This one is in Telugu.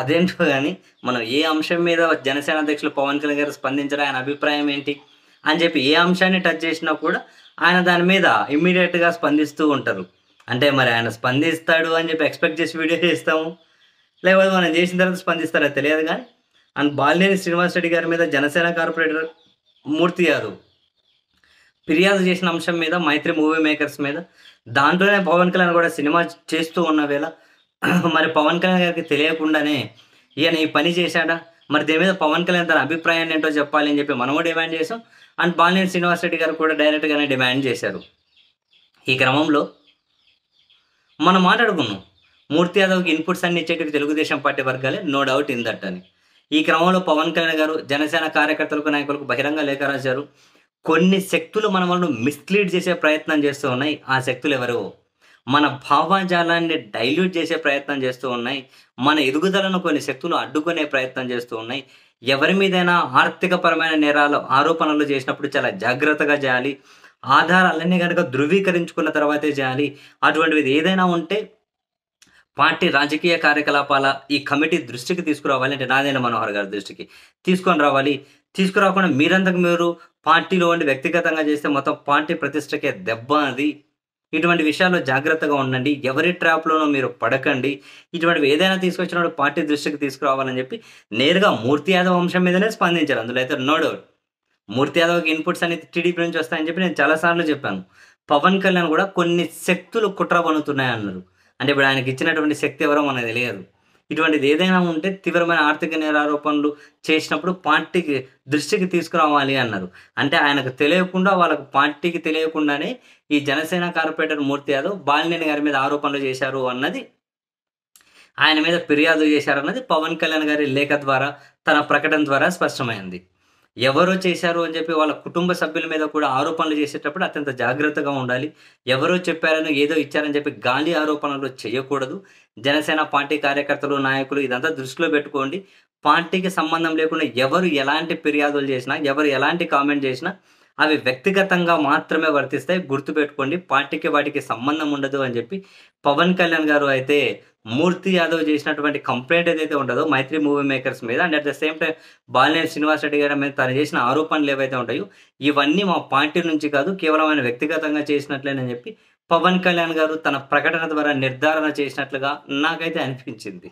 అదేంటో కానీ మనం ఏ అంశం మీద జనసేన అధ్యక్షులు పవన్ కళ్యాణ్ గారు స్పందించడం ఆయన అభిప్రాయం ఏంటి అని చెప్పి ఏ అంశాన్ని టచ్ చేసినా కూడా ఆయన దాని మీద ఇమ్మీడియట్గా స్పందిస్తూ ఉంటారు అంటే మరి ఆయన స్పందిస్తాడు అని చెప్పి ఎక్స్పెక్ట్ చేసి వీడియో చేస్తాము లేకపోతే మనం చేసిన తర్వాత స్పందిస్తారా తెలియదు కానీ అండ్ బాలినేని శ్రీనివాస్ రెడ్డి గారి మీద జనసేన కార్పొరేటర్ మూర్తి గారు ఫిర్యాదు చేసిన అంశం మీద మైత్రి మూవీ మేకర్స్ మీద దాంట్లోనే పవన్ కళ్యాణ్ కూడా సినిమా చేస్తూ ఉన్న వేళ మరి పవన్ కళ్యాణ్ గారికి తెలియకుండానే ఈయన ఈ పని చేశాడా మరి దీని మీద పవన్ కళ్యాణ్ తన అభిప్రాయాన్ని ఏంటో చెప్పాలి అని చెప్పి మనము డిమాండ్ చేసాం అండ్ బాలినేని శ్రీనివాస్ రెడ్డి గారు కూడా డైరెక్ట్గానే డిమాండ్ చేశారు ఈ క్రమంలో మనం మాట్లాడుకున్నాం మూర్తి యాదవ్కి ఇన్పుట్స్ అన్ని ఇచ్చేటివి తెలుగుదేశం పార్టీ వర్గాలే నో డౌట్ ఇన్ అని ఈ క్రమంలో పవన్ కళ్యాణ్ గారు జనసేన కార్యకర్తలకు నాయకులకు బహిరంగ లేఖ రాశారు కొన్ని శక్తులు మనలను మిస్లీడ్ చేసే ప్రయత్నం చేస్తూ ఉన్నాయి ఆ శక్తులు ఎవరో మన భావజాలాన్ని డైల్యూట్ చేసే ప్రయత్నం చేస్తూ ఉన్నాయి మన ఎదుగుదలను కొన్ని శక్తులు అడ్డుకునే ప్రయత్నం చేస్తూ ఉన్నాయి ఎవరి మీదైనా ఆర్థికపరమైన నేరాలు ఆరోపణలు చేసినప్పుడు చాలా జాగ్రత్తగా చేయాలి ఆధారాలన్నీ కనుక ధృవీకరించుకున్న తర్వాతే చేయాలి అటువంటిది ఏదైనా ఉంటే పార్టీ రాజకీయ కార్యకలాపాల ఈ కమిటీ దృష్టికి తీసుకురావాలి అంటే నాదైన మనోహర్ గారి దృష్టికి తీసుకొని రావాలి తీసుకురాకుండా మీరంతకు మీరు పార్టీలో ఉండి వ్యక్తిగతంగా చేస్తే మొత్తం పార్టీ ప్రతిష్టకే దెబ్బ అది ఇటువంటి విషయాల్లో జాగ్రత్తగా ఉండండి ఎవరి ట్రాప్లోనూ మీరు పడకండి ఇటువంటివి ఏదైనా తీసుకొచ్చినప్పుడు పార్టీ దృష్టికి తీసుకురావాలని చెప్పి నేరుగా మూర్తి యాదవ్ అంశం మీదనే స్పందించారు అందులో అయితే నో డౌట్ మూర్తి యాదవ్కి ఇన్పుట్స్ అనేది టీడీపీ నుంచి వస్తాయని చెప్పి నేను చాలాసార్లు చెప్పాను పవన్ కళ్యాణ్ కూడా కొన్ని శక్తులు కుట్ర పనుతున్నాయి అన్నారు అంటే ఇప్పుడు ఆయనకి ఇచ్చినటువంటి శక్తి ఎవరో మనకు తెలియదు ఇటువంటిది ఏదైనా ఉంటే తీవ్రమైన ఆర్థిక నేరారోపణలు చేసినప్పుడు పార్టీకి దృష్టికి తీసుకురావాలి అన్నారు అంటే ఆయనకు తెలియకుండా వాళ్ళకు పార్టీకి తెలియకుండానే ఈ జనసేన కార్పొరేటర్ మూర్తి యాదవ్ బాలినేని గారి మీద ఆరోపణలు చేశారు అన్నది ఆయన మీద ఫిర్యాదు చేశారన్నది పవన్ కళ్యాణ్ గారి లేఖ ద్వారా తన ప్రకటన ద్వారా స్పష్టమైంది ఎవరో చేశారు అని చెప్పి వాళ్ళ కుటుంబ సభ్యుల మీద కూడా ఆరోపణలు చేసేటప్పుడు అత్యంత జాగ్రత్తగా ఉండాలి ఎవరో చెప్పారని ఏదో ఇచ్చారని చెప్పి గాలి ఆరోపణలు చేయకూడదు జనసేన పార్టీ కార్యకర్తలు నాయకులు ఇదంతా దృష్టిలో పెట్టుకోండి పార్టీకి సంబంధం లేకుండా ఎవరు ఎలాంటి ఫిర్యాదులు చేసినా ఎవరు ఎలాంటి కామెంట్ చేసినా అవి వ్యక్తిగతంగా మాత్రమే వర్తిస్తాయి గుర్తుపెట్టుకోండి పార్టీకి వాటికి సంబంధం ఉండదు అని చెప్పి పవన్ కళ్యాణ్ గారు అయితే మూర్తి యాదవ్ చేసినటువంటి కంప్లైంట్ ఏదైతే ఉండదో మైత్రి మూవీ మేకర్స్ మీద and at the same time Balineni Srinivas Reddy గారి మీద తను చేసిన ఆరోపణలు ఏవైతే ఉంటాయో ఇవన్నీ మా పార్టీ నుంచి కాదు కేవలం ఆయన వ్యక్తిగతంగా చేసినట్లేనని చెప్పి పవన్ కళ్యాణ్ గారు తన ప్రకటన ద్వారా నిర్ధారణ చేసినట్లుగా నాకైతే అనిపించింది